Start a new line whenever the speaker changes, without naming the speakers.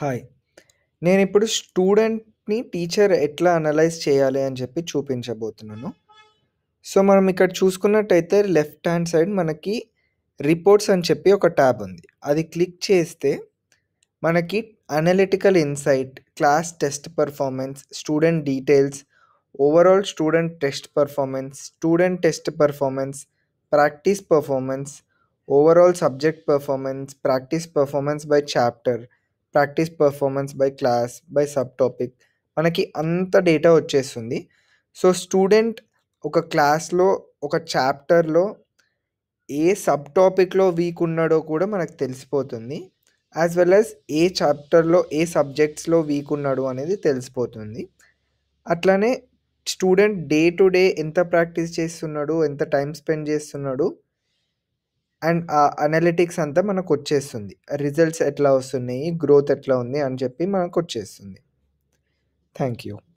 Hi నేను ఇప్పుడు స్టూడెంట్‌ని టీచర్ ఎట్లా అనలైజ్ చేయాలి అని చెప్పి చూపించబోతున్నాను. సో, మనం ఇక్కడ చూసుకున్నట్టయితే లెఫ్ట్ హ్యాండ్ సైడ్ మనకి రిపోర్ట్స్ అని చెప్పి ఒక ట్యాబ్ ఉంది. అది క్లిక్ చేస్తే మనకి analytical insight, class test performance student details, overall student test performance student test performance practice performance overall subject performance, practice performance by chapter. Practice performance by class by sub topic మనకి అంత data వచ్చేస్తుంది so student ఒక క్లాస్లో ఒక చాప్టర్లో ఏ sub టాపిక్లో week ఉన్నాడో కూడా మనకు తెలిసిపోతుంది యాజ్ వెల్ యాజ్ ఏ చాప్టర్లో ఏ సబ్జెక్ట్స్లో వీక్ ఉన్నాడు అనేది తెలిసిపోతుంది అట్లానే స్టూడెంట్ డే టు డే ఎంత ప్రాక్టీస్ చేస్తున్నాడు ఎంత టైం స్పెండ్ చేస్తున్నాడు అండ్ ఆ అనలిటిక్స్ అంతా మనకు వచ్చేస్తుంది రిజల్ట్స్ ఎట్లా వస్తున్నాయి గ్రోత్ ఎట్లా ఉంది అని చెప్పి మనకు వచ్చేస్తుంది థ్యాంక్ యూ